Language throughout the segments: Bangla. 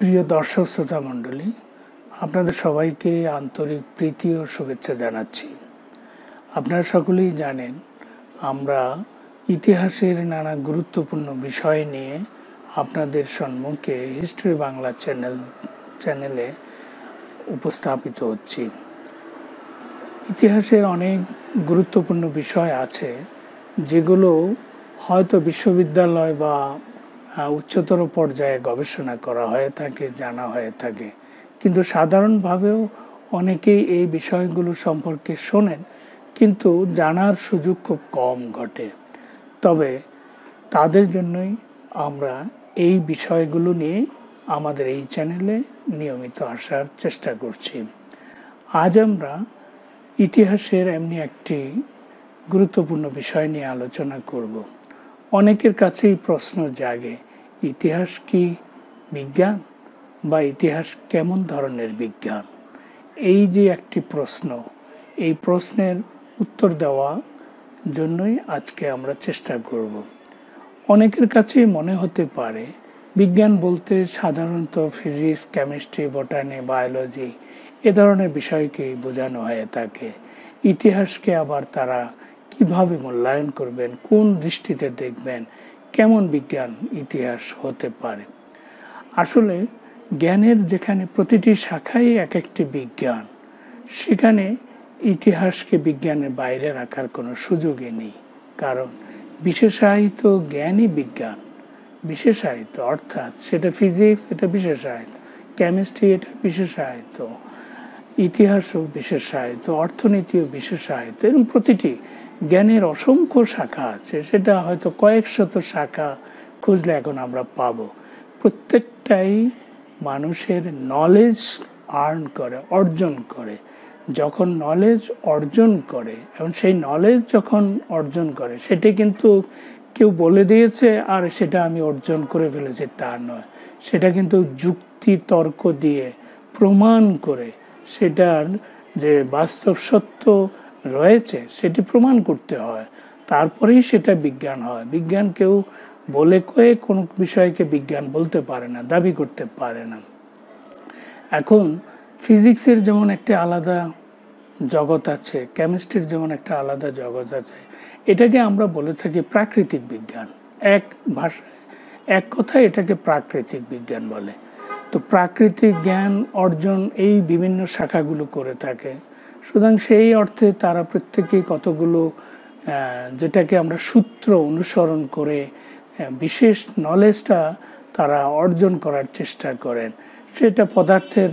প্রিয় দর্শক শ্রোতা মণ্ডলী আপনাদের সবাইকে আন্তরিক প্রীতি ও শুভেচ্ছা জানাচ্ছি আপনারা সকলেই জানেন আমরা ইতিহাসের নানা গুরুত্বপূর্ণ বিষয় নিয়ে আপনাদের সম্মুখে হিস্ট্রি বাংলা চ্যানেল চ্যানেলে উপস্থাপিত হচ্ছি ইতিহাসের অনেক গুরুত্বপূর্ণ বিষয় আছে যেগুলো হয়তো বিশ্ববিদ্যালয় বা উচ্চতর পর্যায়ে গবেষণা করা হয়ে থাকে জানা হয়ে থাকে কিন্তু সাধারণভাবেও অনেকেই এই বিষয়গুলো সম্পর্কে শোনেন কিন্তু জানার সুযোগ খুব কম ঘটে তবে তাদের জন্যই আমরা এই বিষয়গুলো নিয়ে আমাদের এই চ্যানেলে নিয়মিত আসার চেষ্টা করছি আজ আমরা ইতিহাসের এমনি একটি গুরুত্বপূর্ণ বিষয় নিয়ে আলোচনা করব অনেকের কাছেই প্রশ্ন জাগে ইতিহাস কি বিজ্ঞান বা ইতিহাস কেমন ধরনের বিজ্ঞান এই যে একটি প্রশ্ন এই প্রশ্নের উত্তর দেওয়া জন্যই আজকে আমরা চেষ্টা করব অনেকের কাছে মনে হতে পারে বিজ্ঞান বলতে সাধারণত ফিজিক্স কেমিস্ট্রি বটানি বায়োলজি এ ধরনের বিষয়কেই বোঝানো হয়ে থাকে ইতিহাসকে আবার তারা কিভাবে মূল্যায়ন করবেন কোন দৃষ্টিতে দেখবেন কেমন বিজ্ঞান ইতিহাস হতে পারে আসলে জ্ঞানের যেখানে প্রতিটি শাখাই এক একটি বিজ্ঞান সেখানে ইতিহাসকে বিজ্ঞানের বাইরে রাখার কোনো সুযোগই নেই কারণ বিশেষায়িত জ্ঞানই বিজ্ঞান বিশেষায়িত অর্থাৎ সেটা ফিজিক্স এটা বিশেষায়িত কেমিস্ট্রি এটা বিশেষায়িত ইতিহাসও বিশেষায়িত অর্থনীতিও বিশেষায়িত এবং প্রতিটি জ্ঞানের অসংখ্য শাখা আছে সেটা হয়তো কয়েক শত শাখা খুঁজলে এখন আমরা পাবো প্রত্যেকটাই মানুষের নলেজ আর্ন করে অর্জন করে যখন নলেজ অর্জন করে এবং সেই নলেজ যখন অর্জন করে সেটি কিন্তু কেউ বলে দিয়েছে আর সেটা আমি অর্জন করে ফেলেছি তা নয় সেটা কিন্তু যুক্তি তর্ক দিয়ে প্রমাণ করে সেটার যে বাস্তব সত্য রয়েছে সেটি প্রমাণ করতে হয় তারপরেই সেটা বিজ্ঞান হয় বিজ্ঞান কেউ বলে কয়ে কোনো বিষয়কে বিজ্ঞান বলতে পারে না দাবি করতে পারে না এখন ফিজিক্সের যেমন একটি আলাদা জগৎ আছে কেমিস্ট্রির যেমন একটা আলাদা জগৎ আছে এটাকে আমরা বলে থাকি প্রাকৃতিক বিজ্ঞান এক ভাষায় এক কথায় এটাকে প্রাকৃতিক বিজ্ঞান বলে তো প্রাকৃতিক জ্ঞান অর্জন এই বিভিন্ন শাখাগুলো করে থাকে সুতরাং সেই অর্থে তারা প্রত্যেকে কতগুলো যেটাকে আমরা সূত্র অনুসরণ করে বিশেষ নলেজটা তারা অর্জন করার চেষ্টা করেন সেটা পদার্থের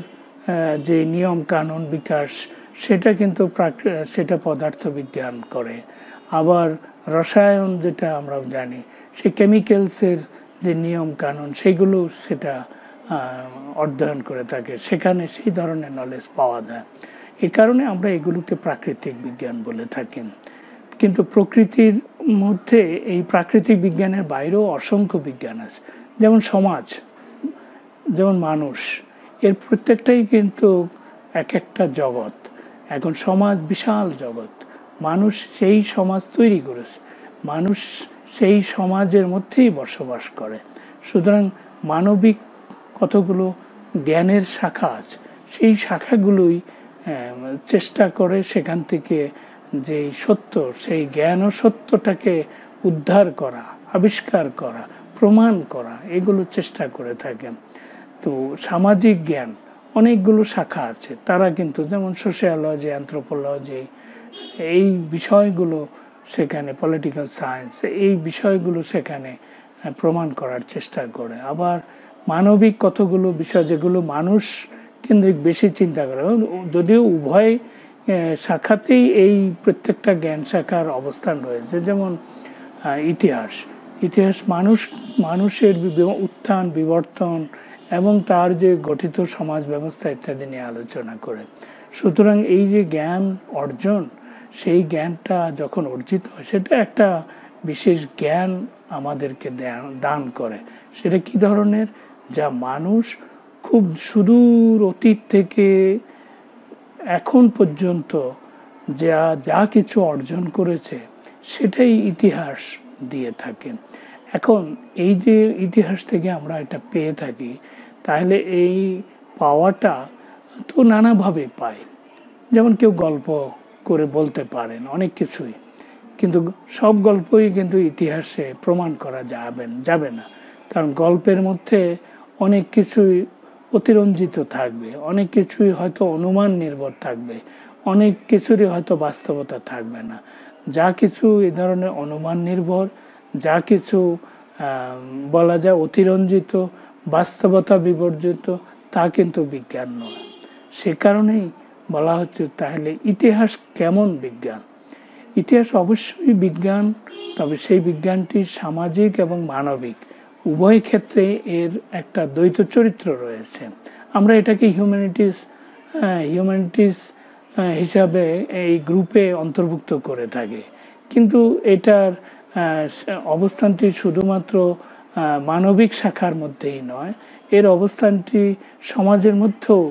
যে নিয়ম কানুন বিকাশ সেটা কিন্তু সেটা পদার্থ বিজ্ঞান করে আবার রসায়ন যেটা আমরা জানি সে কেমিক্যালসের যে নিয়ম কানুন সেগুলো সেটা অধ্যয়ন করে থাকে সেখানে সেই ধরনের নলেজ পাওয়া যায় এ কারণে আমরা এগুলোকে প্রাকৃতিক বিজ্ঞান বলে থাকি কিন্তু প্রকৃতির মধ্যে এই প্রাকৃতিক বিজ্ঞানের বাইরেও অসংখ্য বিজ্ঞান আছে যেমন সমাজ যেমন মানুষ এর প্রত্যেকটাই কিন্তু এক একটা জগৎ এখন সমাজ বিশাল জগৎ মানুষ সেই সমাজ তৈরি করেছে মানুষ সেই সমাজের মধ্যেই বসবাস করে সুতরাং মানবিক কতগুলো জ্ঞানের শাখা আছে সেই শাখাগুলোই হ্যাঁ, চেষ্টা করে সেখান থেকে যেই সত্য সেই জ্ঞান ও সত্যটাকে উদ্ধার করা আবিষ্কার করা প্রমাণ করা এগুলো চেষ্টা করে থাকেন তো সামাজিক জ্ঞান অনেকগুলো শাখা আছে তারা কিন্তু যেমন সোশিয়ালজি অ্যান্থ্রোপোলজি এই বিষয়গুলো সেখানে পলিটিক্যাল সায়েন্স এই বিষয়গুলো সেখানে প্রমাণ করার চেষ্টা করে আবার মানবিক কতগুলো বিষয় যেগুলো মানুষ কেন্দ্রিক বেশি চিন্তা করে যদিও উভয় শাখাতেই এই প্রত্যেকটা জ্ঞান শাখার অবস্থান রয়েছে যেমন ইতিহাস ইতিহাস মানুষ মানুষের উত্থান বিবর্তন এবং তার যে গঠিত সমাজ ব্যবস্থা ইত্যাদি নিয়ে আলোচনা করে সুতরাং এই যে জ্ঞান অর্জন সেই জ্ঞানটা যখন অর্জিত হয় সেটা একটা বিশেষ জ্ঞান আমাদেরকে দান করে সেটা কি ধরনের যা মানুষ খুব সুদূর অতীত থেকে এখন পর্যন্ত যা যা কিছু অর্জন করেছে সেটাই ইতিহাস দিয়ে থাকে এখন এই যে ইতিহাস থেকে আমরা এটা পেয়ে থাকি তাহলে এই পাওয়াটা তো নানাভাবে পাই যেমন কেউ গল্প করে বলতে পারেন অনেক কিছুই কিন্তু সব গল্পই কিন্তু ইতিহাসে প্রমাণ করা যাবেন যাবে না কারণ গল্পের মধ্যে অনেক কিছুই অতিরঞ্জিত থাকবে অনেক কিছুই হয়তো অনুমান নির্ভর থাকবে অনেক কিছুরই হয়তো বাস্তবতা থাকবে না যা কিছু এ ধরনের অনুমান নির্ভর যা কিছু বলা যায় অতিরঞ্জিত বাস্তবতা বিবর্জিত তা কিন্তু বিজ্ঞান নয় সে কারণেই বলা হচ্ছে তাহলে ইতিহাস কেমন বিজ্ঞান ইতিহাস অবশ্যই বিজ্ঞান তবে সেই বিজ্ঞানটি সামাজিক এবং মানবিক উভয় ক্ষেত্রে এর একটা দ্বৈত চরিত্র রয়েছে আমরা এটাকে হিউম্যানিটিস হিউম্যানিটিস হিসাবে এই গ্রুপে অন্তর্ভুক্ত করে থাকি কিন্তু এটার অবস্থানটি শুধুমাত্র মানবিক শাখার মধ্যেই নয় এর অবস্থানটি সমাজের মধ্যেও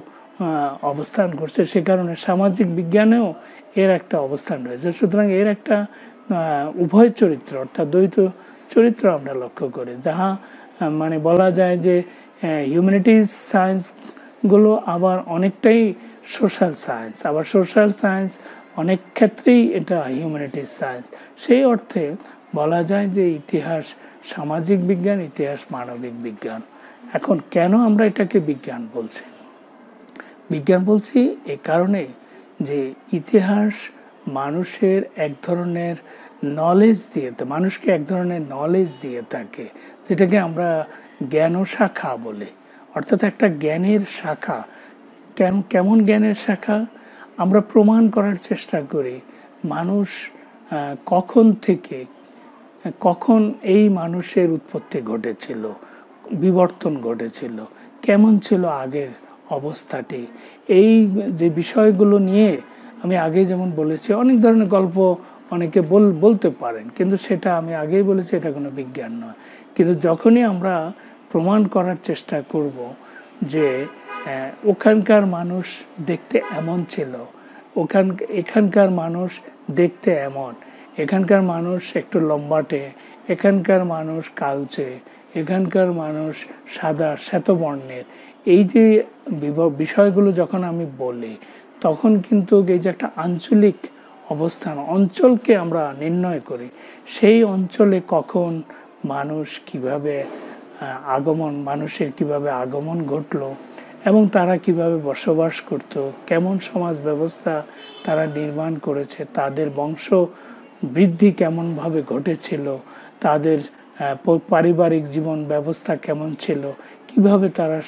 অবস্থান করছে সে কারণে সামাজিক বিজ্ঞানেও এর একটা অবস্থান রয়েছে সুতরাং এর একটা উভয় চরিত্র অর্থাৎ দ্বৈত চরিত্র আমরা লক্ষ্য করি যাহা মানে বলা যায় যে হিউম্যানিটিস সায়েন্সগুলো আবার অনেকটাই সোশ্যাল সায়েন্স আবার সোশ্যাল সায়েন্স অনেক ক্ষেত্রেই এটা হিউম্যানিটিস সায়েন্স সেই অর্থে বলা যায় যে ইতিহাস সামাজিক বিজ্ঞান ইতিহাস মানবিক বিজ্ঞান এখন কেন আমরা এটাকে বিজ্ঞান বলছি বিজ্ঞান বলছি এ কারণে যে ইতিহাস মানুষের এক ধরনের নলেজ দিয়ে তো মানুষকে এক ধরনের নলেজ দিয়ে থাকে যেটাকে আমরা জ্ঞান শাখা বলি অর্থাৎ একটা জ্ঞানের শাখা কেন কেমন জ্ঞানের শাখা আমরা প্রমাণ করার চেষ্টা করি মানুষ কখন থেকে কখন এই মানুষের উৎপত্তি ঘটেছিল বিবর্তন ঘটেছিল কেমন ছিল আগের অবস্থাটি এই যে বিষয়গুলো নিয়ে আমি আগে যেমন বলেছি অনেক ধরনের গল্প অনেকে বল বলতে পারেন কিন্তু সেটা আমি আগেই বলেছি এটা কোনো বিজ্ঞান নয় কিন্তু যখনই আমরা প্রমাণ করার চেষ্টা করব যে ওখানকার মানুষ দেখতে এমন ছিল ওখান এখানকার মানুষ দেখতে এমন এখানকার মানুষ একটু লম্বাটে এখানকার মানুষ কালচে এখানকার মানুষ সাদা শ্বেতবর্ণের এই যে বিষয়গুলো যখন আমি বলি তখন কিন্তু এই যে একটা আঞ্চলিক অবস্থান অঞ্চলকে আমরা নির্ণয় করি সেই অঞ্চলে কখন মানুষ কিভাবে আগমন মানুষের কিভাবে আগমন ঘটলো এবং তারা কিভাবে বসবাস করত কেমন সমাজ ব্যবস্থা তারা নির্মাণ করেছে তাদের বংশ বৃদ্ধি কেমনভাবে ঘটেছিল তাদের পারিবারিক জীবন ব্যবস্থা কেমন ছিল কিভাবে তারা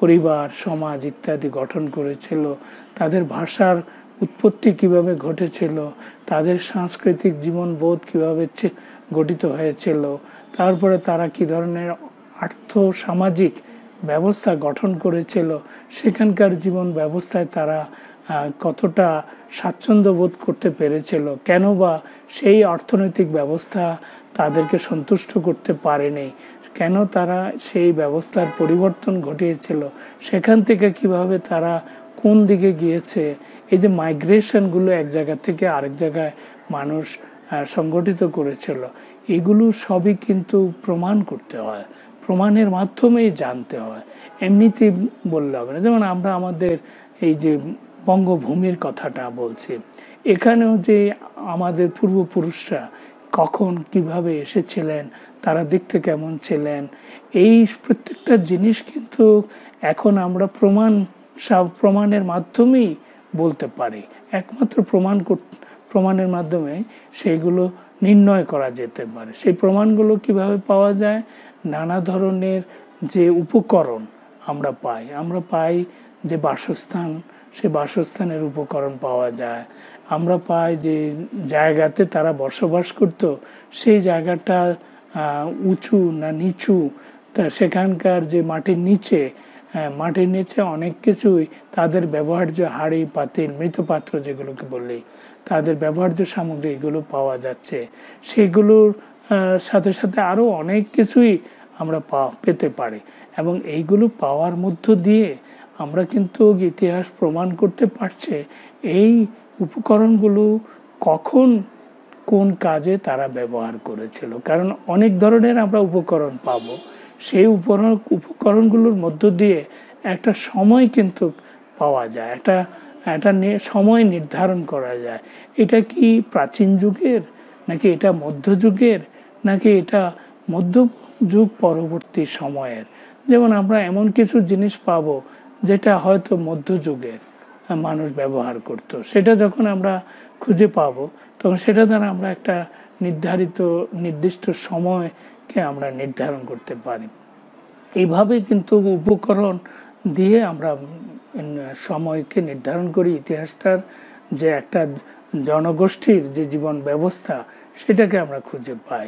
পরিবার সমাজ ইত্যাদি গঠন করেছিল তাদের ভাষার উৎপত্তি কিভাবে ঘটেছিল তাদের সাংস্কৃতিক জীবনবোধ কিভাবে গঠিত হয়েছিল তারপরে তারা কি ধরনের আর্থ সামাজিক ব্যবস্থা গঠন করেছিল সেখানকার জীবন ব্যবস্থায় তারা কতটা স্বাচ্ছন্দ্য বোধ করতে পেরেছিল কেন বা সেই অর্থনৈতিক ব্যবস্থা তাদেরকে সন্তুষ্ট করতে পারেনি কেন তারা সেই ব্যবস্থার পরিবর্তন ঘটিয়েছিল সেখান থেকে কিভাবে তারা কোন দিকে গিয়েছে এই যে মাইগ্রেশনগুলো এক জায়গা থেকে আরেক জায়গায় মানুষ সংগঠিত করেছিল এগুলো সবই কিন্তু প্রমাণ করতে হয় প্রমাণের মাধ্যমেই জানতে হয় এমনিতেই বললে হবে না যেমন আমরা আমাদের এই যে বঙ্গভূমির কথাটা বলছি এখানেও যে আমাদের পূর্বপুরুষরা কখন কিভাবে এসেছিলেন তারা দেখতে কেমন ছিলেন এই প্রত্যেকটা জিনিস কিন্তু এখন আমরা প্রমাণ সব প্রমাণের মাধ্যমেই বলতে পারে একমাত্র প্রমাণ প্রমাণের মাধ্যমে সেগুলো নির্ণয় করা যেতে পারে সেই প্রমাণগুলো কিভাবে পাওয়া যায় নানা ধরনের যে উপকরণ আমরা পাই আমরা পাই যে বাসস্থান সে বাসস্থানের উপকরণ পাওয়া যায় আমরা পাই যে জায়গাতে তারা বসবাস করত সেই জায়গাটা উঁচু না নিচু তা সেখানকার যে মাটির নিচে হ্যাঁ, মাটির নিচে অনেক কিছুই তাদের ব্যবহার্য হাড়ি পাতিল মৃতপাত্র যেগুলোকে বললি তাদের ব্যবহার্য সামগ্রী এগুলো পাওয়া যাচ্ছে সেগুলোর সাথে সাথে আরও অনেক কিছুই আমরা পা পেতে পারি এবং এইগুলো পাওয়ার মধ্য দিয়ে আমরা কিন্তু ইতিহাস প্রমাণ করতে পারছে এই উপকরণগুলো কখন কোন কাজে তারা ব্যবহার করেছিল কারণ অনেক ধরনের আমরা উপকরণ পাবো সেই উপকরণ উপকরণগুলোর মধ্য দিয়ে একটা সময় কিন্তু পাওয়া যায় একটা একটা সময় নির্ধারণ করা যায় এটা কি প্রাচীন যুগের নাকি এটা মধ্যযুগের নাকি এটা মধ্য যুগ পরবর্তী সময়ের যেমন আমরা এমন কিছু জিনিস পাবো যেটা হয়তো মধ্যযুগের মানুষ ব্যবহার করত। সেটা যখন আমরা খুঁজে পাবো তখন সেটা দ্বারা আমরা একটা নির্ধারিত নির্দিষ্ট সময় কে আমরা নির্ধারণ করতে পারি এইভাবে কিন্তু উপকরণ দিয়ে আমরা সময়কে নির্ধারণ করি ইতিহাসটার যে একটা জনগোষ্ঠীর যে জীবন ব্যবস্থা সেটাকে আমরা খুঁজে পাই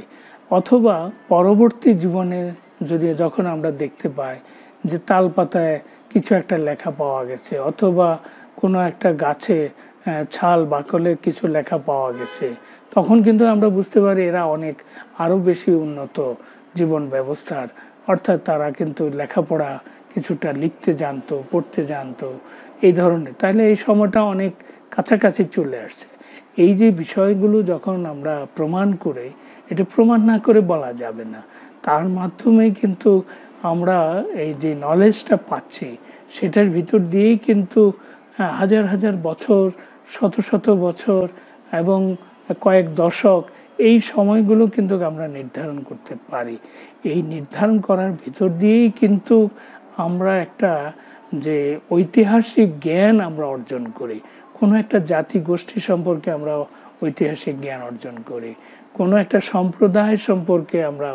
অথবা পরবর্তী জীবনে যদি যখন আমরা দেখতে পাই যে তাল পাতায় কিছু একটা লেখা পাওয়া গেছে অথবা কোনো একটা গাছে ছাল বাকলে কিছু লেখা পাওয়া গেছে তখন কিন্তু আমরা বুঝতে পারি এরা অনেক আরও বেশি উন্নত জীবন ব্যবস্থার অর্থাৎ তারা কিন্তু লেখাপড়া কিছুটা লিখতে জানতো পড়তে জানতো এই ধরনের তাহলে এই সময়টা অনেক কাছাকাছি চলে আসছে এই যে বিষয়গুলো যখন আমরা প্রমাণ করে এটা প্রমাণ না করে বলা যাবে না তার মাধ্যমে কিন্তু আমরা এই যে নলেজটা পাচ্ছি সেটার ভিতর দিয়েই কিন্তু হ্যাঁ, হাজার হাজার বছর শত শত বছর এবং কয়েক দশক এই সময়গুলো কিন্তু আমরা নির্ধারণ করতে পারি এই নির্ধারণ করার ভিতর দিয়েই কিন্তু আমরা একটা যে ঐতিহাসিক জ্ঞান আমরা অর্জন করি কোনো একটা জাতি গোষ্ঠী সম্পর্কে আমরা ঐতিহাসিক জ্ঞান অর্জন করি কোনো একটা সম্প্রদায় সম্পর্কে আমরা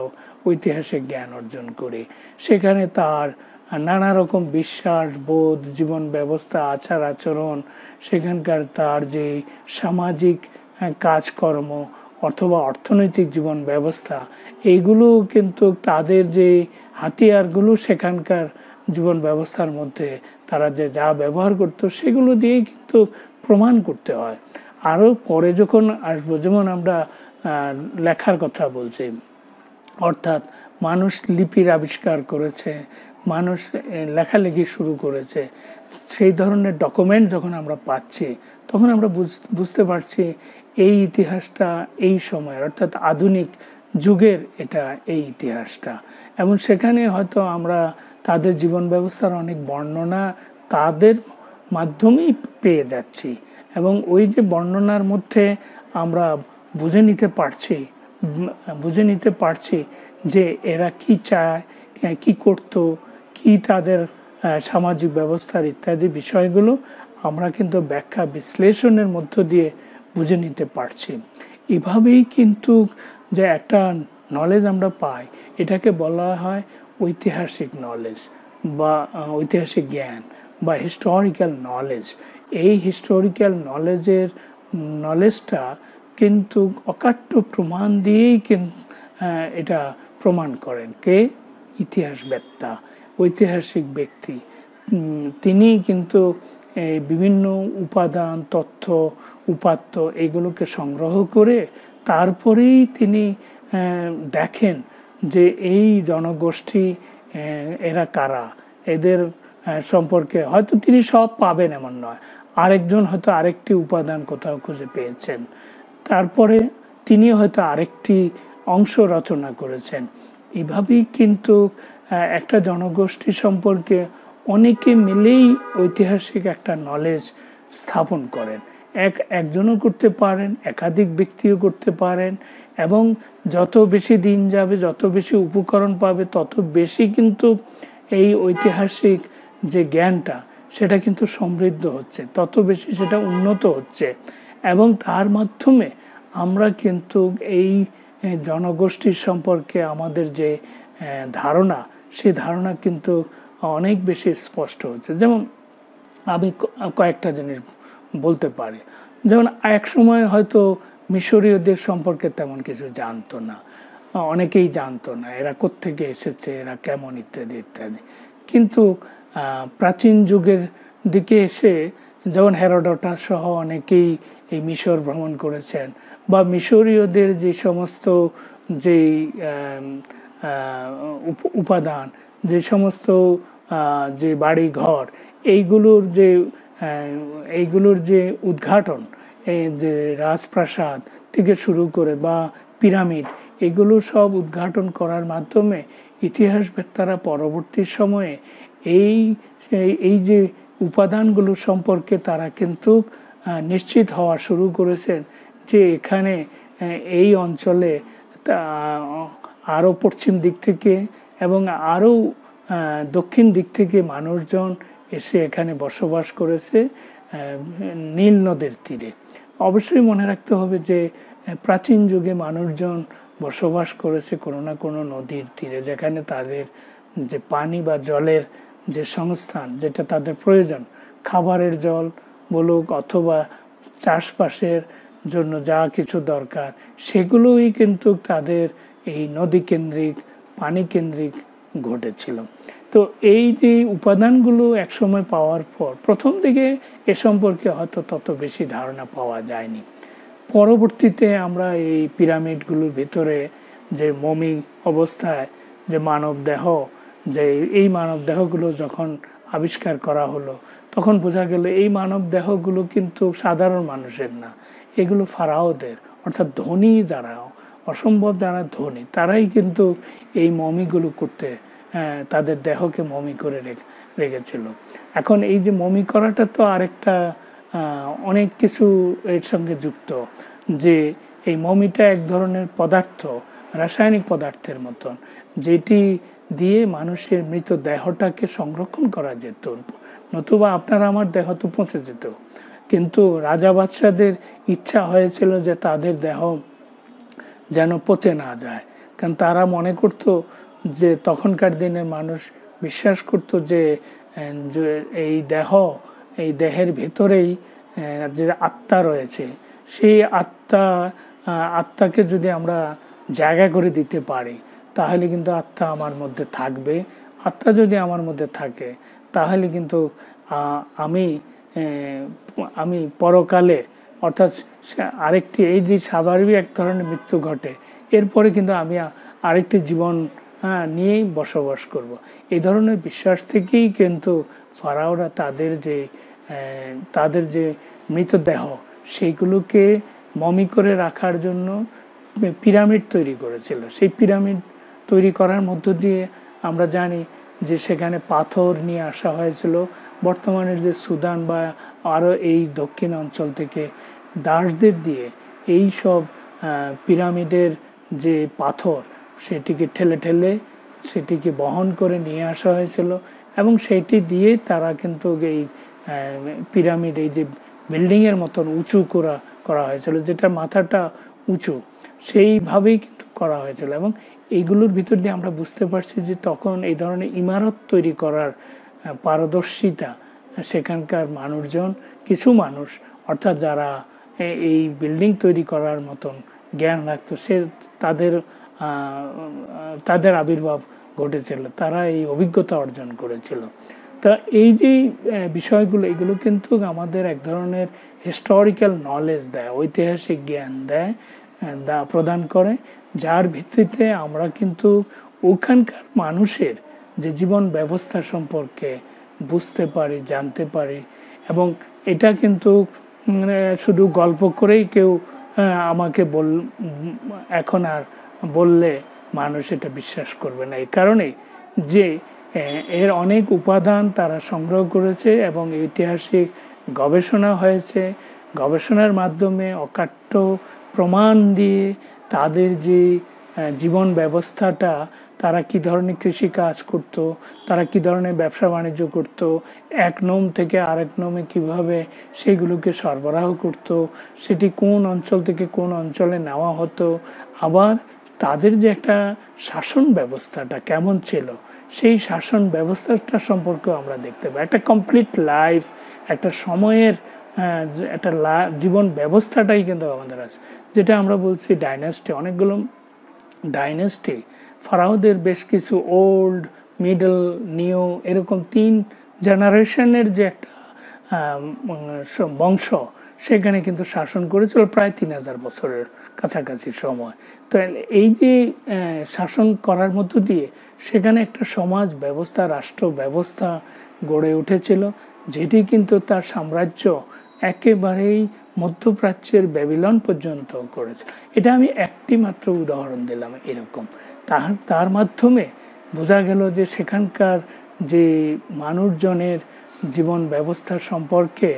ঐতিহাসিক জ্ঞান অর্জন করি সেখানে তার নানা রকম বিশ্বাস বোধ জীবন ব্যবস্থা আচার আচরণ সেখানকার তার যে সামাজিক কাজকর্ম অথবা অর্থনৈতিক জীবন ব্যবস্থা এইগুলো কিন্তু তাদের যে হাতিয়ারগুলো সেখানকার জীবন ব্যবস্থার মধ্যে তারা যে যা ব্যবহার করত সেগুলো দিয়েই কিন্তু প্রমাণ করতে হয় আরও পরে যখন আসবো যেমন আমরা লেখার কথা বলছি অর্থাৎ মানুষ লিপির আবিষ্কার করেছে মানুষ লেখালেখি শুরু করেছে সেই ধরনের ডকুমেন্ট যখন আমরা পাচ্ছি তখন আমরা বুঝতে পারছি এই ইতিহাসটা এই সময়ের অর্থাৎ আধুনিক যুগের এটা এই ইতিহাসটা এবং সেখানে হয়তো আমরা তাদের জীবন ব্যবস্থার অনেক বর্ণনা তাদের মাধ্যমেই পেয়ে যাচ্ছি এবং ওই যে বর্ণনার মধ্যে আমরা বুঝে নিতে পারছি বুঝে নিতে পারছি যে এরা কি চায় কি করত কি তাদের সামাজিক ব্যবস্থার ইত্যাদি বিষয়গুলো আমরা কিন্তু ব্যাখ্যা বিশ্লেষণের মধ্য দিয়ে বুঝে নিতে পারছি এভাবেই কিন্তু যে একটা নলেজ আমরা পাই এটাকে বলা হয় ঐতিহাসিক নলেজ বা ঐতিহাসিক জ্ঞান বা হিস্টোরিক্যাল নলেজ এই হিস্টোরিক্যাল নলেজের নলেজটা কিন্তু অকাট্য প্রমাণ দিয়েই কিন্তু এটা প্রমাণ করেন কে ইতিহাসবেত্তা ঐতিহাসিক ব্যক্তি তিনি কিন্তু বিভিন্ন উপাদান তথ্য উপাত্ত এগুলোকে সংগ্রহ করে তারপরেই তিনি দেখেন যে এই জনগোষ্ঠী এরা কারা এদের সম্পর্কে হয়তো তিনি সব পাবেন এমন নয় আরেকজন হয়তো আরেকটি উপাদান কোথাও খুঁজে পেয়েছেন তারপরে তিনি হয়তো আরেকটি অংশ রচনা করেছেন এভাবেই কিন্তু একটা জনগোষ্ঠী সম্পর্কে অনেকে মিলেই ঐতিহাসিক একটা নলেজ স্থাপন করেন এক একজনও করতে পারেন একাধিক ব্যক্তিও করতে পারেন এবং যত বেশি দিন যাবে যত বেশি উপকরণ পাবে তত বেশি কিন্তু এই ঐতিহাসিক যে জ্ঞানটা সেটা কিন্তু সমৃদ্ধ হচ্ছে তত বেশি সেটা উন্নত হচ্ছে এবং তার মাধ্যমে আমরা কিন্তু এই জনগোষ্ঠীর সম্পর্কে আমাদের যে ধারণা সে ধারণা কিন্তু অনেক বেশি স্পষ্ট হচ্ছে যেমন আমি কয়েকটা জিনিস বলতে পারি যেমন এক সময় হয়তো মিশরীয়দের সম্পর্কে তেমন কিছু জানতো না অনেকেই জানতো না এরা কোত্থেকে এসেছে এরা কেমন ইত্যাদি ইত্যাদি কিন্তু প্রাচীন যুগের দিকে এসে যেমন হেরোডোটা সহ অনেকেই এই মিশর ভ্রমণ করেছেন বা মিশরীয়দের যে সমস্ত যেই উপাদান যে সমস্ত যে বাড়ি ঘর এইগুলোর যে এইগুলোর যে উদ্ঘাটন এই যে রাজপ্রাসাদ থেকে শুরু করে বা পিরামিড এগুলো সব উদ্ঘাটন করার মাধ্যমে ইতিহাসবেত্তারা পরবর্তী সময়ে এই এই যে উপাদানগুলো সম্পর্কে তারা কিন্তু নিশ্চিত হওয়া শুরু করেছেন যে এখানে এই অঞ্চলে আরও পশ্চিম দিক থেকে এবং আরও দক্ষিণ দিক থেকে মানুষজন এসে এখানে বসবাস করেছে নীল নদের তীরে অবশ্যই মনে রাখতে হবে যে প্রাচীন যুগে মানুষজন বসবাস করেছে কোনো না কোনো নদীর তীরে যেখানে তাদের যে পানি বা জলের যে সংস্থান যেটা তাদের প্রয়োজন খাবারের জল বলুক অথবা চাষবাসের জন্য যা কিছু দরকার সেগুলোই কিন্তু তাদের এই নদী কেন্দ্রিক পানি কেন্দ্রিক ঘটেছিল তো এই যে উপাদানগুলো একসময় পাওয়ার পর প্রথম দিকে এ সম্পর্কে হয়তো তত বেশি ধারণা পাওয়া যায়নি পরবর্তীতে আমরা এই পিরামিডগুলোর ভিতরে যে মমি অবস্থায় যে মানব দেহ যে এই মানব দেহগুলো যখন আবিষ্কার করা হলো তখন বোঝা গেল এই মানব দেহগুলো কিন্তু সাধারণ মানুষের না এগুলো ফারাওদের অর্থাৎ ধনী যারা অসম্ভব যারা ধনী তারাই কিন্তু এই মমিগুলো করতে তাদের দেহকে মমি করে রেখেছিল এখন এই যে মমি করাটা তো আরেকটা অনেক কিছু এর সঙ্গে যুক্ত যে এই মমিটা এক ধরনের পদার্থ রাসায়নিক পদার্থের মতন যেটি দিয়ে মানুষের মৃত দেহটাকে সংরক্ষণ করা যেত নতুবা আপনার আমার দেহ তো পচে যেত কিন্তু রাজা বাদশাদের ইচ্ছা হয়েছিল যে তাদের দেহ যেন পচে না যায় কারণ তারা মনে করত যে তখনকার দিনের মানুষ বিশ্বাস করত যে এই দেহ এই দেহের ভেতরেই যে আত্মা রয়েছে সেই আত্মা আত্মাকে যদি আমরা জায়গা করে দিতে পারি তাহলে কিন্তু আত্মা আমার মধ্যে থাকবে আত্মা যদি আমার মধ্যে থাকে তাহলে কিন্তু আমি আমি পরকালে অর্থাৎ আরেকটি এই যে স্বাভাবিক এক ধরনের মৃত্যু ঘটে এরপরে কিন্তু আমি আরেকটি জীবন নিয়েই বসবাস করব। এই ধরনের বিশ্বাস থেকেই কিন্তু ফারাওরা তাদের যে তাদের যে মৃতদেহ সেইগুলোকে মমি করে রাখার জন্য পিরামিড তৈরি করেছিল সেই পিরামিড তৈরি করার মধ্য দিয়ে আমরা জানি যে সেখানে পাথর নিয়ে আসা হয়েছিল বর্তমানের যে সুদান বা আরও এই দক্ষিণ অঞ্চল থেকে দাসদের দিয়ে এই সব পিরামিডের যে পাথর সেটিকে ঠেলে ঠেলে সেটিকে বহন করে নিয়ে আসা হয়েছিল এবং সেটি দিয়ে তারা কিন্তু এই পিরামিড এই যে বিল্ডিংয়ের মতন উঁচু করা করা হয়েছিল যেটা মাথাটা উঁচু সেইভাবেই কিন্তু করা হয়েছিল এবং এইগুলোর ভিতর দিয়ে আমরা বুঝতে পারছি যে তখন এই ধরনের ইমারত তৈরি করার পারদর্শিতা সেখানকার মানুষজন কিছু মানুষ অর্থাৎ যারা এই বিল্ডিং তৈরি করার মতন জ্ঞান রাখত সে তাদের তাদের আবির্ভাব ঘটেছিল তারা এই অভিজ্ঞতা অর্জন করেছিল তা এই যে বিষয়গুলো এগুলো কিন্তু আমাদের এক ধরনের হিস্টোরিক্যাল নলেজ দেয় ঐতিহাসিক জ্ঞান দেয় দা প্রদান করে যার ভিত্তিতে আমরা কিন্তু ওখানকার মানুষের যে জীবন ব্যবস্থা সম্পর্কে বুঝতে পারি জানতে পারি এবং এটা কিন্তু শুধু গল্প করেই কেউ হ্যাঁ, আমাকে বল এখন আর বললে মানুষ এটা বিশ্বাস করবে না এই কারণে যে এর অনেক উপাদান তারা সংগ্রহ করেছে এবং ঐতিহাসিক গবেষণা হয়েছে গবেষণার মাধ্যমে অকাট্য প্রমাণ দিয়ে তাদের যে জীবন ব্যবস্থাটা তারা কি ধরনের কৃষি কাজ করত তারা কি ধরনের ব্যবসা বাণিজ্য করত এক নোম থেকে আরেক নোমে কিভাবে সেগুলোকে সরবরাহ করত সেটি কোন অঞ্চল থেকে কোন অঞ্চলে নেওয়া হতো আবার তাদের যে একটা শাসন ব্যবস্থাটা কেমন ছিল সেই শাসন ব্যবস্থাটা সম্পর্কে আমরা দেখতে পাই একটা কমপ্লিট লাইফ একটা সময়ের একটা জীবন ব্যবস্থাটাই কিন্তু আমাদের আছে যেটা আমরা বলছি ডাইনাস্টি অনেকগুলো ডাইনাস্টি ফারাহদের বেশ কিছু ওল্ড মিডল নিউ এরকম তিন জেনারেশনের যে একটা বংশ সেখানে কিন্তু শাসন করেছিল প্রায় তিন হাজার বছরের কাছাকাছি সময় তো এই যে শাসন করার মধ্য দিয়ে সেখানে একটা সমাজ ব্যবস্থা রাষ্ট্র ব্যবস্থা গড়ে উঠেছিল যেটি কিন্তু তার সাম্রাজ্য একেবারেই মধ্যপ্রাচ্যের ব্যাবিলন পর্যন্ত করেছে এটা আমি একটি মাত্র উদাহরণ দিলাম এরকম তাহার তার মাধ্যমে বোঝা গেল যে সেখানকার যে মানুষজনের জীবন ব্যবস্থা সম্পর্কে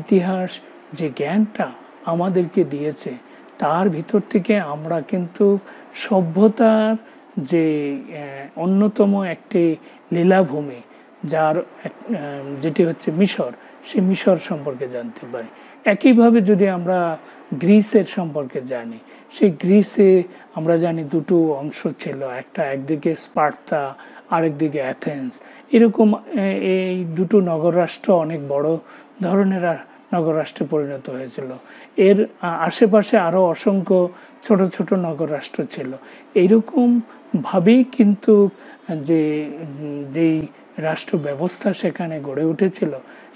ইতিহাস যে জ্ঞানটা আমাদেরকে দিয়েছে তার ভিতর থেকে আমরা কিন্তু সভ্যতার যে অন্যতম একটি লীলাভূমি যার যেটি হচ্ছে মিশর সে মিশর সম্পর্কে জানতে পারি একইভাবে যদি আমরা গ্রিসের সম্পর্কে জানি সেই গ্রিসে আমরা জানি দুটো অংশ ছিল একটা একদিকে স্পার্তা আরেকদিকে অ্যাথেন্স এরকম এই দুটো নগররাষ্ট্র অনেক বড় ধরনের নগররাষ্ট্রে পরিণত হয়েছিল এর আশেপাশে আরও অসংখ্য ছোট ছোট নগররাষ্ট্র ছিল এইরকমভাবেই কিন্তু যে যেই রাষ্ট্র ব্যবস্থা সেখানে গড়ে উঠেছিল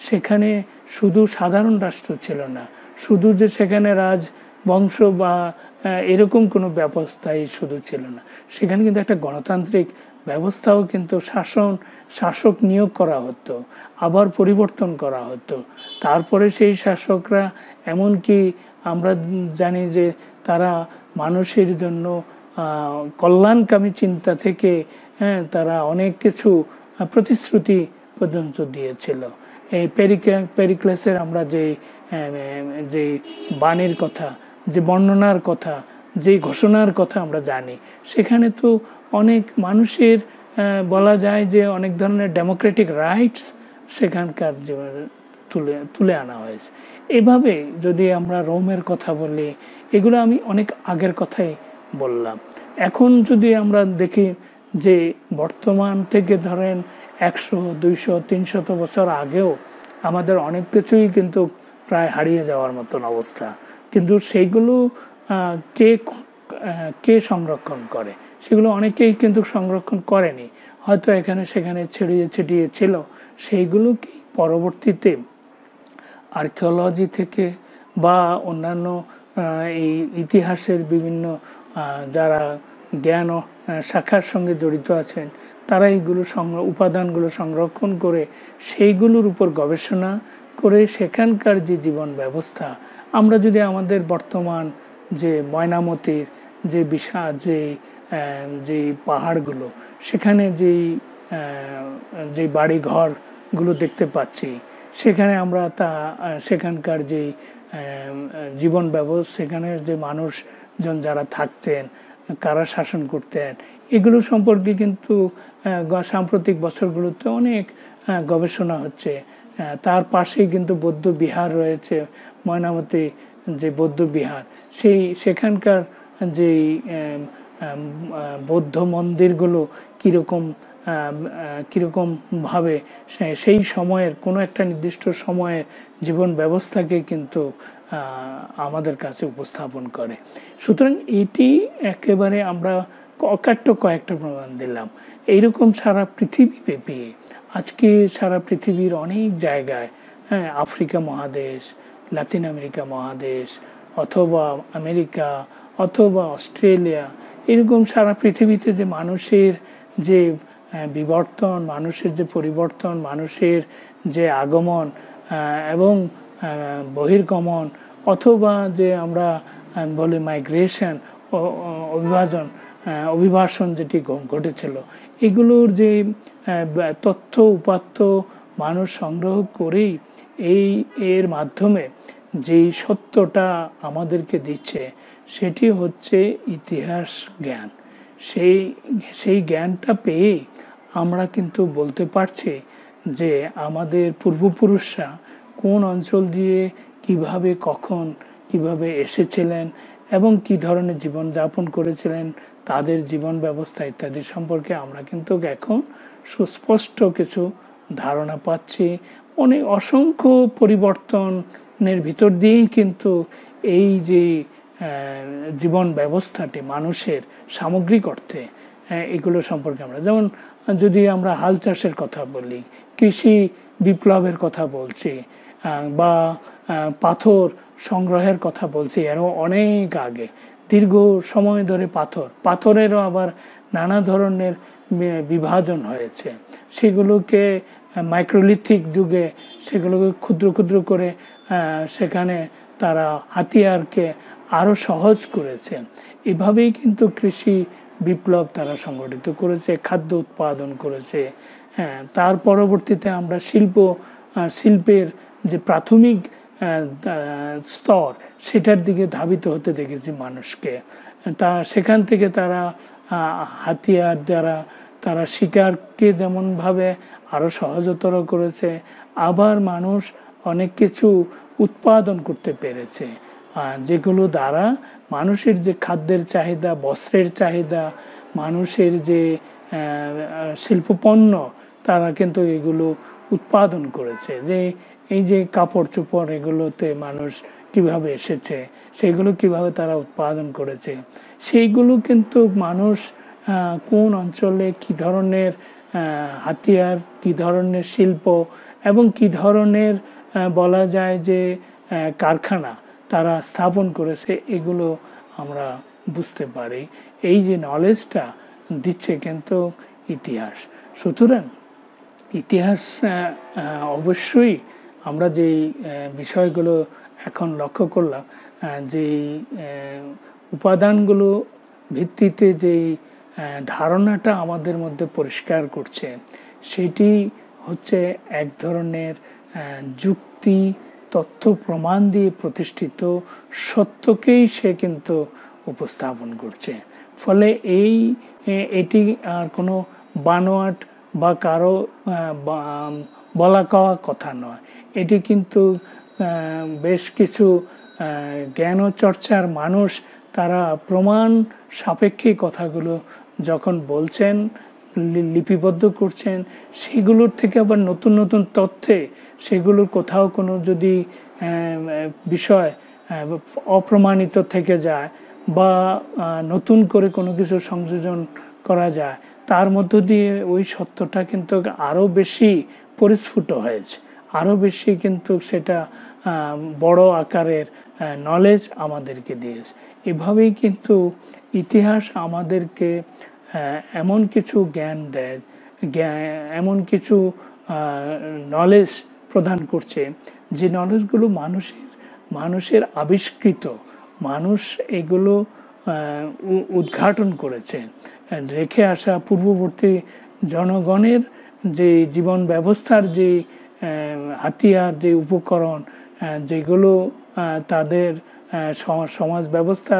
সেখানে শুধু সাধারণ রাষ্ট্র ছিল না শুধু যে সেখানে রাজ বংশ বা এরকম কোনো ব্যবস্থাই শুধু ছিল না সেখানে কিন্তু একটা গণতান্ত্রিক ব্যবস্থাও কিন্তু শাসন শাসক নিয়োগ করা হতো আবার পরিবর্তন করা হতো তারপরে সেই শাসকরা এমনকি আমরা জানি যে তারা মানুষের জন্য কল্যাণকামী চিন্তা থেকে হ্যাঁ তারা অনেক কিছু প্রতিশ্রুতি পর্যন্ত দিয়েছিল এই পেরিক্লাসের আমরা যে যে বাণীর কথা যে বর্ণনার কথা যে ঘোষণার কথা আমরা জানি সেখানে তো অনেক মানুষের বলা যায় যে অনেক ধরনের ডেমোক্রেটিক রাইটস সেখানকার তুলে তুলে আনা হয়েছে এভাবে যদি আমরা রোমের কথা বলি এগুলো আমি অনেক আগের কথাই বললাম এখন যদি আমরা দেখি যে বর্তমান থেকে ধরেন একশো দুইশো তিনশত বছর আগেও আমাদের অনেক কিছুই কিন্তু প্রায় হারিয়ে যাওয়ার মতন অবস্থা কিন্তু সেইগুলো কে কে সংরক্ষণ করে সেগুলো অনেকেই কিন্তু সংরক্ষণ করেনি হয়তো এখানে সেখানে ছড়িয়ে ছিটিয়ে ছিল সেইগুলো কি পরবর্তীতে আর্কিওলজি থেকে বা অন্যান্য এই ইতিহাসের বিভিন্ন যারা জ্ঞান শাখার সঙ্গে জড়িত আছেন তারা এইগুলো সংগ্রহ উপাদানগুলো সংরক্ষণ করে সেইগুলোর উপর গবেষণা করে সেখানকার যে জীবন ব্যবস্থা আমরা যদি আমাদের বর্তমান যে ময়নামতির যে বিষা যে যে পাহাড়গুলো সেখানে যেই যে বাড়ি ঘরগুলো দেখতে পাচ্ছি সেখানে আমরা তা সেখানকার যেই জীবন ব্যবস্থা সেখানে যে মানুষজন যারা থাকতেন কারা শাসন করতেন এগুলো সম্পর্কে কিন্তু সাম্প্রতিক বছরগুলোতে অনেক গবেষণা হচ্ছে হ্যাঁ, তার পাশেই কিন্তু বৌদ্ধ বিহার রয়েছে ময়নামতি যে বৌদ্ধ বিহার সেই সেখানকার যে বৌদ্ধ মন্দিরগুলো কীরকম কীরকমভাবে সেই সময়ের কোনো একটা নির্দিষ্ট সময়ের জীবন ব্যবস্থাকে কিন্তু আমাদের কাছে উপস্থাপন করে সুতরাং এটি একেবারে আমরা অকাট্য কয়েকটা প্রমাণ দিলাম এইরকম সারা পৃথিবী পেপিয়ে আজকে সারা পৃথিবীর অনেক জায়গায় হ্যাঁ আফ্রিকা মহাদেশ লাতিন আমেরিকা মহাদেশ অথবা আমেরিকা অথবা অস্ট্রেলিয়া এরকম সারা পৃথিবীতে যে মানুষের যে বিবর্তন মানুষের যে পরিবর্তন মানুষের যে আগমন এবং বহির্গমন অথবা যে আমরা বলি মাইগ্রেশন অভিভাজন অভিবাসন যেটি ঘটেছিল এগুলোর যে তথ্য উপাত্ত মানুষ সংগ্রহ করেই এই এর মাধ্যমে যেই সত্যটা আমাদেরকে দিচ্ছে সেটি হচ্ছে ইতিহাস জ্ঞান সেই সেই জ্ঞানটা পেয়েই আমরা কিন্তু বলতে পারছি যে আমাদের পূর্বপুরুষরা কোন অঞ্চল দিয়ে কিভাবে কখন কিভাবে এসেছিলেন এবং কি ধরনের জীবনযাপন করেছিলেন তাদের জীবন ব্যবস্থা ইত্যাদি সম্পর্কে আমরা কিন্তু এখন সুস্পষ্ট কিছু ধারণা পাচ্ছি অনেক অসংখ্য পরিবর্তনের ভিতর দিয়েই কিন্তু এই যে জীবন ব্যবস্থাটি মানুষের সামগ্রিক অর্থে এগুলো সম্পর্কে আমরা যেমন যদি আমরা হাল চাষের কথা বলি কৃষি বিপ্লবের কথা বলছি বা পাথর সংগ্রহের কথা বলছি আরও অনেক আগে দীর্ঘ সময় ধরে পাথর পাথরেরও আবার নানা ধরনের বিভাজন হয়েছে সেগুলোকে মাইক্রোলিথিক যুগে সেগুলোকে ক্ষুদ্র ক্ষুদ্র করে সেখানে তারা হাতিয়ারকে আরও সহজ করেছে এভাবেই কিন্তু কৃষি বিপ্লব তারা সংগঠিত করেছে খাদ্য উৎপাদন করেছে হ্যাঁ তার পরবর্তীতে আমরা শিল্প শিল্পের যে প্রাথমিক স্তর সেটার দিকে ধাবিত হতে দেখেছি মানুষকে তা সেখান থেকে তারা হাতিয়ার দ্বারা তারা শিকারকে যেমনভাবে আরও সহজতর করেছে আবার মানুষ অনেক কিছু উৎপাদন করতে পেরেছে যেগুলো দ্বারা মানুষের যে খাদ্যের চাহিদা বস্ত্রের চাহিদা মানুষের যে শিল্পপণ্য তারা কিন্তু এগুলো উৎপাদন করেছে যে এই যে কাপড় চোপড় এগুলোতে মানুষ কিভাবে এসেছে সেগুলো কিভাবে তারা উৎপাদন করেছে সেইগুলো কিন্তু মানুষ কোন অঞ্চলে কি ধরনের হাতিয়ার কি ধরনের শিল্প এবং কি ধরনের বলা যায় যে কারখানা তারা স্থাপন করেছে এগুলো আমরা বুঝতে পারি এই যে নলেজটা দিচ্ছে কিন্তু ইতিহাস সুতরাং ইতিহাস অবশ্যই আমরা যেই বিষয়গুলো এখন লক্ষ্য করলাম যেই উপাদানগুলো ভিত্তিতে যেই ধারণাটা আমাদের মধ্যে পরিষ্কার করছে সেটি হচ্ছে এক ধরনের যুক্তি তথ্য প্রমাণ দিয়ে প্রতিষ্ঠিত সত্যকেই সে কিন্তু উপস্থাপন করছে ফলে এই এটি আর কোনো বানোয়াট বা কারো বলা কওয়া কথা নয় এটি কিন্তু বেশ কিছু জ্ঞান চর্চার মানুষ তারা প্রমাণ সাপেক্ষে কথাগুলো যখন বলছেন লিপিবদ্ধ করছেন সেগুলোর থেকে আবার নতুন নতুন তথ্যে সেগুলোর কোথাও কোনো যদি বিষয় অপ্রমাণিত থেকে যায় বা নতুন করে কোনো কিছু সংযোজন করা যায় তার মধ্য দিয়ে ওই সত্যটা কিন্তু আরও বেশি পরিস্ফুট হয়েছে আরও বেশি কিন্তু সেটা বড় আকারের নলেজ আমাদেরকে দিয়েছে এভাবেই কিন্তু ইতিহাস আমাদেরকে এমন কিছু জ্ঞান দেয় এমন কিছু নলেজ প্রদান করছে যে নলেজগুলো মানুষের মানুষের আবিষ্কৃত মানুষ এগুলো উদ্ঘাটন করেছে রেখে আসা পূর্ববর্তী জনগণের যে জীবন ব্যবস্থার যে হাতিয়ার যে উপকরণ যেগুলো তাদের সমাজ ব্যবস্থা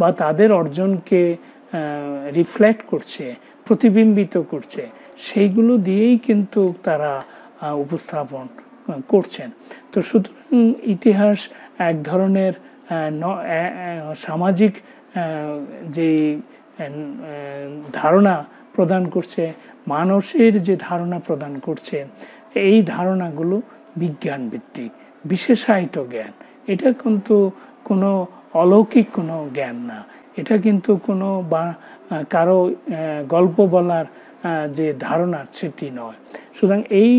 বা তাদের অর্জনকে রিফ্লেক্ট করছে প্রতিবিম্বিত করছে সেইগুলো দিয়েই কিন্তু তারা উপস্থাপন করছেন তো সুতরাং ইতিহাস এক ধরনের সামাজিক যে ধারণা প্রদান করছে মানুষের যে ধারণা প্রদান করছে এই ধারণাগুলো বিজ্ঞানভিত্তিক বিশেষায়িত জ্ঞান এটা কিন্তু কোনো অলৌকিক কোনো জ্ঞান না এটা কিন্তু কোনো বা কারো গল্প বলার যে ধারণা সেটি নয় সুতরাং এই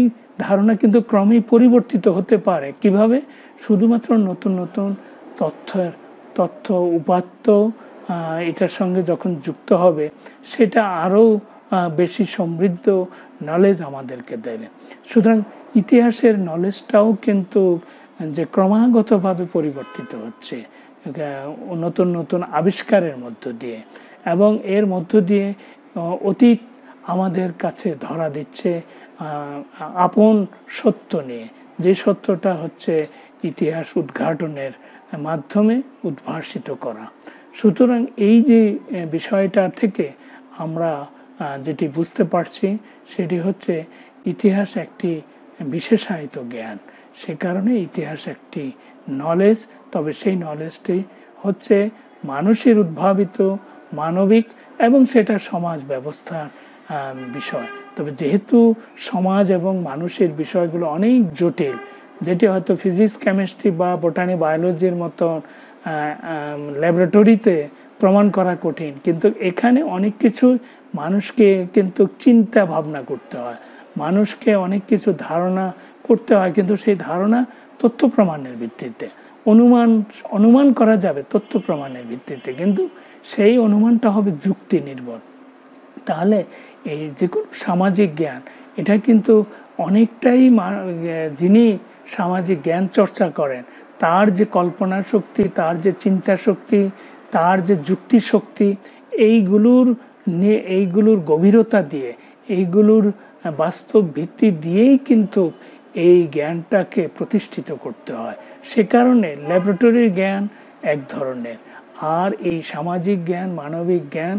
ধারণা কিন্তু ক্রমেই পরিবর্তিত হতে পারে কিভাবে শুধুমাত্র নতুন নতুন তথ্যের তথ্য উপাত্ত এটার সঙ্গে যখন যুক্ত হবে সেটা আরও বেশি সমৃদ্ধ নলেজ আমাদেরকে দেবে সুতরাং ইতিহাসের নলেজটাও কিন্তু যে ক্রমাগতভাবে পরিবর্তিত হচ্ছে নতুন নতুন আবিষ্কারের মধ্য দিয়ে এবং এর মধ্য দিয়ে অতীত আমাদের কাছে ধরা দিচ্ছে আপন সত্য নিয়ে যে সত্যটা হচ্ছে ইতিহাস উদ্ঘাটনের মাধ্যমে উদ্ভাসিত করা সুতরাং এই যে বিষয়টা থেকে আমরা যেটি বুঝতে পারছি সেটি হচ্ছে ইতিহাস একটি বিশেষায়িত জ্ঞান সে কারণে ইতিহাস একটি নলেজ তবে সেই নলেজটি হচ্ছে মানুষের উদ্ভাবিত মানবিক এবং সেটা সমাজ ব্যবস্থার বিষয় তবে যেহেতু সমাজ এবং মানুষের বিষয়গুলো অনেক জটিল যেটি হয়তো ফিজিক্স কেমিস্ট্রি বা বোটানি বায়োলজির মতো ল্যাবরেটরিতে প্রমাণ করা কঠিন কিন্তু এখানে অনেক কিছু মানুষকে কিন্তু চিন্তা ভাবনা করতে হয় মানুষকে অনেক কিছু ধারণা করতে হয় কিন্তু সেই ধারণা তথ্য প্রমাণের ভিত্তিতে অনুমান অনুমান করা যাবে তথ্য প্রমাণের ভিত্তিতে কিন্তু সেই অনুমানটা হবে যুক্তি নির্ভর তাহলে এই যে কোনো সামাজিক জ্ঞান এটা কিন্তু অনেকটাই যিনি সামাজিক জ্ঞান চর্চা করেন তার যে কল্পনা শক্তি তার যে চিন্তা শক্তি তার যে যুক্তি শক্তি এইগুলোর নিয়ে এইগুলোর গভীরতা দিয়ে এইগুলোর বাস্তব ভিত্তি দিয়েই কিন্তু এই জ্ঞানটাকে প্রতিষ্ঠিত করতে হয় সে কারণে ল্যাবরেটরির জ্ঞান এক ধরনের আর এই সামাজিক জ্ঞান মানবিক জ্ঞান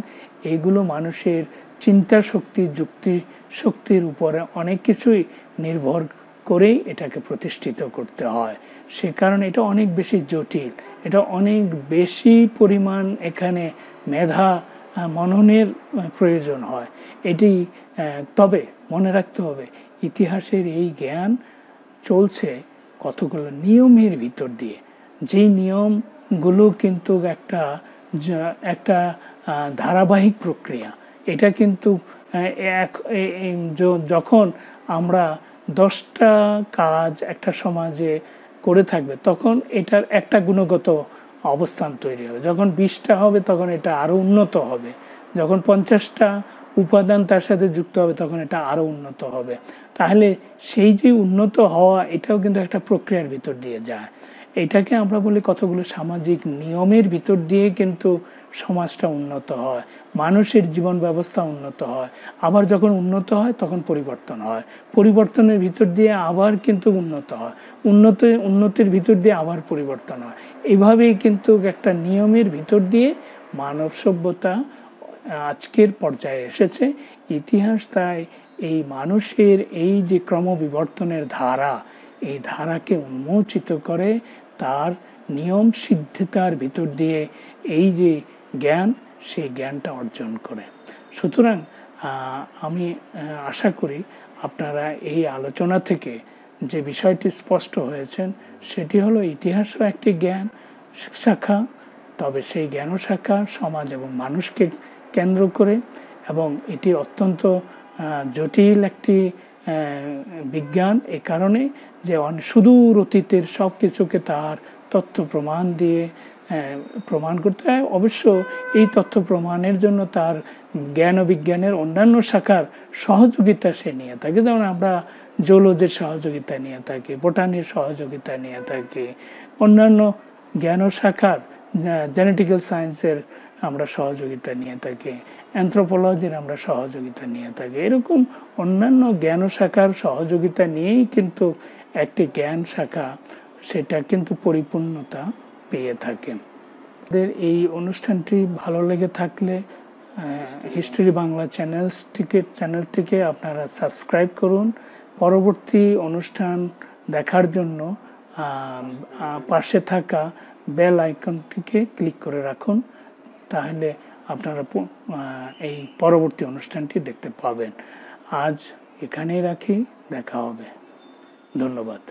এগুলো মানুষের চিন্তা শক্তি যুক্তি শক্তির উপরে অনেক কিছুই নির্ভর করেই এটাকে প্রতিষ্ঠিত করতে হয় সে কারণে এটা অনেক বেশি জটিল এটা অনেক বেশি পরিমাণ এখানে মেধা মননের প্রয়োজন হয় এটি তবে মনে রাখতে হবে ইতিহাসের এই জ্ঞান চলছে কতগুলো নিয়মের ভিতর দিয়ে যেই নিয়মগুলো কিন্তু একটা একটা ধারাবাহিক প্রক্রিয়া এটা কিন্তু এক যখন আমরা দশটা কাজ একটা সমাজে করে থাকবে তখন এটার একটা গুণগত অবস্থান তৈরি হবে যখন বিশটা হবে তখন এটা আরও উন্নত হবে যখন পঞ্চাশটা উপাদান তার সাথে যুক্ত হবে তখন এটা আরও উন্নত হবে তাহলে সেই যে উন্নত হওয়া এটাও কিন্তু একটা প্রক্রিয়ার ভিতর দিয়ে যায় এটাকে আমরা বলি কতগুলো সামাজিক নিয়মের ভিতর দিয়ে কিন্তু সমাজটা উন্নত হয় মানুষের জীবন ব্যবস্থা উন্নত হয় আবার যখন উন্নত হয় তখন পরিবর্তন হয় পরিবর্তনের ভিতর দিয়ে আবার কিন্তু উন্নত হয় উন্নত উন্নতির ভিতর দিয়ে আবার পরিবর্তন হয় এভাবেই কিন্তু একটা নিয়মের ভিতর দিয়ে মানব সভ্যতা আজকের পর্যায়ে এসেছে ইতিহাস তাই এই মানুষের এই যে ক্রমবিবর্তনের ধারা এই ধারাকে উন্মোচিত করে তার নিয়ম সিদ্ধতার ভিতর দিয়ে এই যে জ্ঞান সেই জ্ঞানটা অর্জন করে সুতরাং আমি আশা করি আপনারা এই আলোচনা থেকে যে বিষয়টি স্পষ্ট হয়েছেন সেটি হলো ইতিহাসও একটি জ্ঞান শাখা তবে সেই জ্ঞান শাখা সমাজ এবং মানুষকে কেন্দ্র করে এবং এটি অত্যন্ত জটিল একটি বিজ্ঞান এ কারণে যে সুদূর অতীতের সব কিছুকে তার তথ্য প্রমাণ দিয়ে প্রমাণ করতে হয় অবশ্য এই তথ্য প্রমাণের জন্য তার জ্ঞান ও বিজ্ঞানের অন্যান্য শাখার সহযোগিতা সে নিয়ে থাকে যেমন আমরা জোলজের সহযোগিতা নিয়ে থাকি বোটানির সহযোগিতা নিয়ে থাকি অন্যান্য জ্ঞান ও শাখার জেনেটিক্যাল সায়েন্সের আমরা সহযোগিতা নিয়ে থাকি অ্যান্থ্রোপোলজির আমরা সহযোগিতা নিয়ে থাকি এরকম অন্যান্য জ্ঞান শাখার সহযোগিতা নিয়েই কিন্তু একটি জ্ঞান শাখা সেটা কিন্তু পরিপূর্ণতা পেয়ে থাকে আমাদের এই অনুষ্ঠানটি ভালো লেগে থাকলে হিস্ট্রি বাংলা চ্যানেলসটিকে চ্যানেলটিকে আপনারা সাবস্ক্রাইব করুন পরবর্তী অনুষ্ঠান দেখার জন্য পাশে থাকা বেল আইকনটিকে ক্লিক করে রাখুন তাহলে আপনারা এই পরবর্তী অনুষ্ঠানটি দেখতে পাবেন আজ এখানেই রাখি দেখা হবে ধন্যবাদ